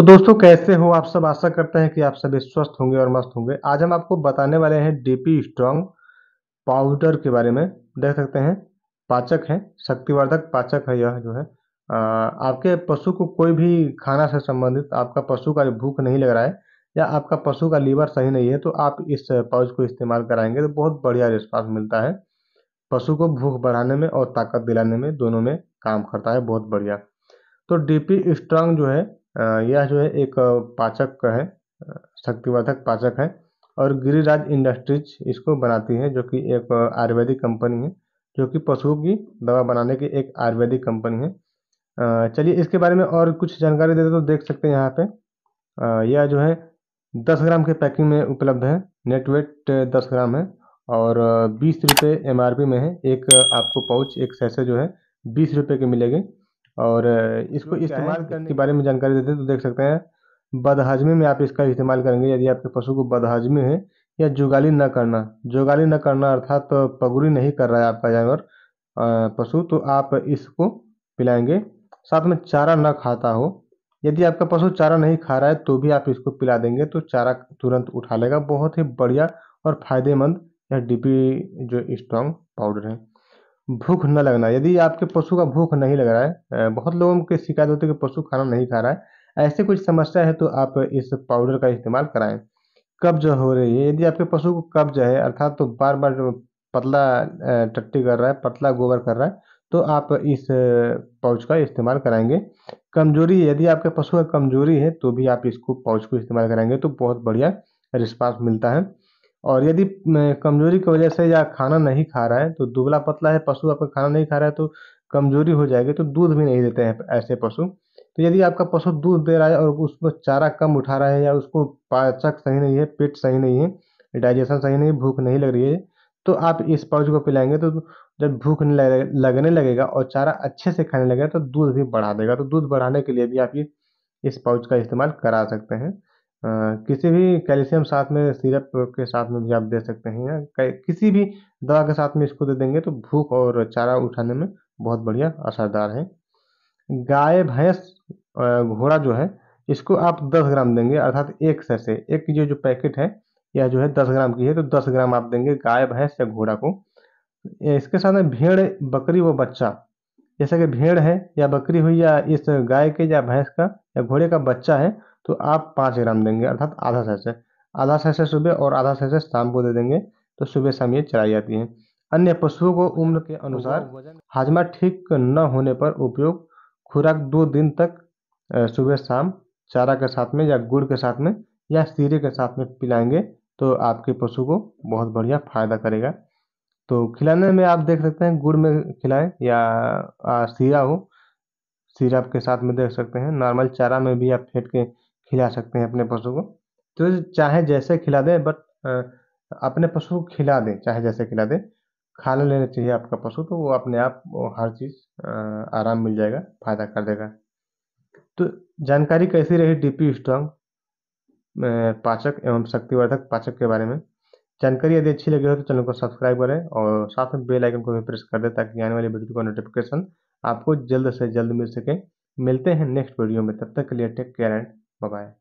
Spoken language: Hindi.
तो दोस्तों कैसे हो आप सब आशा करते हैं कि आप सभी स्वस्थ होंगे और मस्त होंगे आज हम आपको बताने वाले हैं डीपी स्ट्रॉन्ग पाउडर के बारे में देख सकते हैं पाचक है शक्तिवर्धक पाचक है यह जो है आ, आपके पशु को कोई भी खाना से संबंधित आपका पशु का भूख नहीं लग रहा है या आपका पशु का लीवर सही नहीं है तो आप इस पाउच को इस्तेमाल कराएंगे तो बहुत बढ़िया रिस्पॉन्स मिलता है पशु को भूख बढ़ाने में और ताकत दिलाने में दोनों में काम करता है बहुत बढ़िया तो डीपी स्ट्रांग जो है यह जो है एक पाचक है शक्तिवर्धक पाचक है और गिरिराज इंडस्ट्रीज इसको बनाती है जो कि एक आयुर्वेदिक कंपनी है जो कि पशुओं की दवा बनाने की एक आयुर्वेदिक कंपनी है चलिए इसके बारे में और कुछ जानकारी देते तो देख सकते हैं यहाँ पे यह जो है दस ग्राम के पैकिंग में उपलब्ध है नेटवेट दस ग्राम है और बीस रुपये एम में है एक आपको पाउच एक सैसे जो है बीस रुपये के मिलेगी और इसको इस्तेमाल करने के बारे में जानकारी देते हैं तो देख सकते हैं बदहजमे में आप इसका इस्तेमाल करेंगे यदि आपके पशु को बदहजमे है या जुगाली न करना जुगाली न करना अर्थात तो पगुरी नहीं कर रहा है आपका जानवर पशु तो आप इसको पिलाएंगे साथ में चारा न खाता हो यदि आपका पशु चारा नहीं खा रहा है तो भी आप इसको पिला देंगे तो चारा तुरंत उठा लेगा बहुत ही बढ़िया और फायदेमंद यह डीपी जो स्ट्रांग पाउडर है भूख न लगना यदि आपके पशु का भूख नहीं लग रहा है बहुत लोगों की शिकायत होती है कि पशु खाना नहीं खा रहा है ऐसे कुछ समस्या है तो आप इस पाउडर का इस्तेमाल कराएं कब्ज हो रही है यदि आपके पशु को कब्ज है अर्थात तो बार बार पतला टट्टी कर रहा है पतला गोबर कर रहा है तो आप इस पाउच का इस्तेमाल कराएंगे कमजोरी यदि आपके पशु का कमजोरी है तो भी आप इसको पाउच को इस्तेमाल कराएंगे तो बहुत बढ़िया रिस्पांस मिलता है और यदि कमजोरी की वजह से या खाना नहीं खा रहा है तो दुबला पतला है पशु आपका खाना नहीं खा रहा है तो कमजोरी हो जाएगी तो दूध भी नहीं देते हैं ऐसे पशु तो यदि आपका पशु दूध दे रहा है और उसमें चारा कम उठा रहा है या उसको पाचक सही नहीं है पेट सही नहीं है डाइजेशन सही नहीं है भूख नहीं लग रही है तो आप इस पाउच को पिलाएंगे तो जब भूख लगने लगेगा और चारा अच्छे से खाने लगेगा तो दूध भी बढ़ा देगा तो दूध बढ़ाने के लिए भी आप ये इस पाउच का इस्तेमाल करा सकते हैं किसी भी कैल्शियम साथ में सिरप के साथ में भी आप दे सकते हैं या किसी भी दवा के साथ में इसको दे देंगे तो भूख और चारा उठाने में बहुत बढ़िया असरदार है। गाय, भैंस, घोड़ा जो है इसको आप 10 ग्राम देंगे अर्थात एक से एक जो जो पैकेट है यह जो है 10 ग्राम की है तो 10 ग्राम आप देंगे गाय, भैंस या घोड़ा को। इसके साथ में भेड़, बकरी व बच्चा जैसे कि भेड़ है या बकरी हुई या इस गाय के या भैंस का या घोड़े का बच्चा है तो आप पाँच ग्राम देंगे अर्थात आधा सैसे आधा सैसे सुबह और आधा सैसे शाम को दे देंगे तो सुबह शाम ये चराई जाती है अन्य पशुओं को उम्र के अनुसार हाजमा ठीक न होने पर उपयोग खुराक दो दिन तक सुबह शाम चारा के साथ में या गुड़ के साथ में या सीरे के साथ में पिलाएंगे तो आपके पशु को बहुत बढ़िया फायदा करेगा तो खिलाने में आप देख सकते हैं गुड़ में खिलाएं या आ, सीरा हो सीरा के साथ में देख सकते हैं नॉर्मल चारा में भी आप फेंट के खिला सकते हैं अपने पशु को तो चाहे जैसे खिला दें बट अपने पशु को खिला दें चाहे जैसे खिला दें खाना लेना चाहिए आपका पशु तो वो अपने आप वो हर चीज़ आराम मिल जाएगा फायदा कर देगा तो जानकारी कैसी रही डीपी स्ट्रांग पाचक एवं शक्तिवर्धक पाचक के बारे में जानकारी यदि अच्छी लगी हो तो चैनल को सब्सक्राइब करें और साथ में बेल आइकन को भी प्रेस कर दें ताकि आने वाली वीडियो का नोटिफिकेशन आपको जल्द से जल्द मिल सके मिलते हैं नेक्स्ट वीडियो में तब तक के लिए take care and Bye bye.